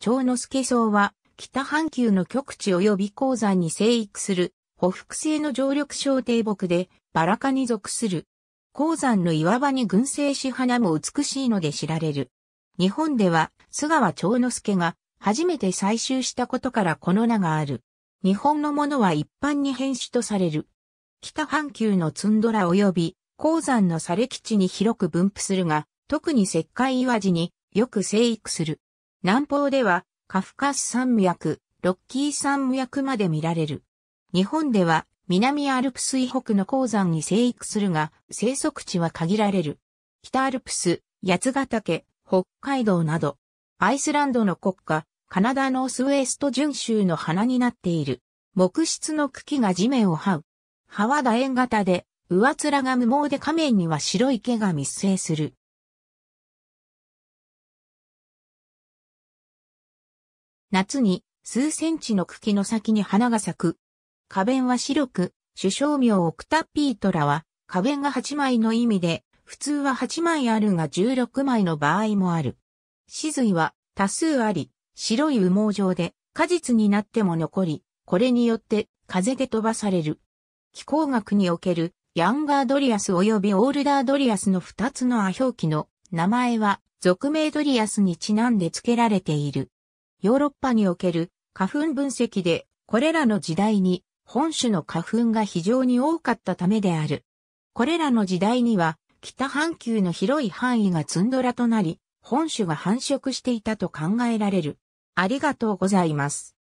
長之助荘は、北半球の極地及び鉱山に生育する、北北製の常緑小低木で、バラ科に属する。鉱山の岩場に群生し花も美しいので知られる。日本では、菅は長之助が、初めて採集したことからこの名がある。日本のものは一般に変種とされる。北半球のツンドラ及び鉱山の砂礫地に広く分布するが、特に石灰岩地によく生育する。南方ではカフカス山脈、ロッキー山脈まで見られる。日本では南アルプス以北の鉱山に生育するが、生息地は限られる。北アルプス、八ヶ岳、北海道など、アイスランドの国家、カナダノースウェスト準州の花になっている。木質の茎が地面を這う。葉は楕円型で、上面が無毛で仮面には白い毛が密生する。夏に数センチの茎の先に花が咲く。花弁は白く、首相名オクタピートラは、花弁が8枚の意味で、普通は8枚あるが16枚の場合もある。死髄は多数あり、白い羽毛状で、果実になっても残り、これによって風で飛ばされる。気候学におけるヤンガードリアス及びオールダードリアスの2つのア表記の名前は俗名ドリアスにちなんで付けられている。ヨーロッパにおける花粉分析で、これらの時代に本種の花粉が非常に多かったためである。これらの時代には、北半球の広い範囲がツンドラとなり、本種が繁殖していたと考えられる。ありがとうございます。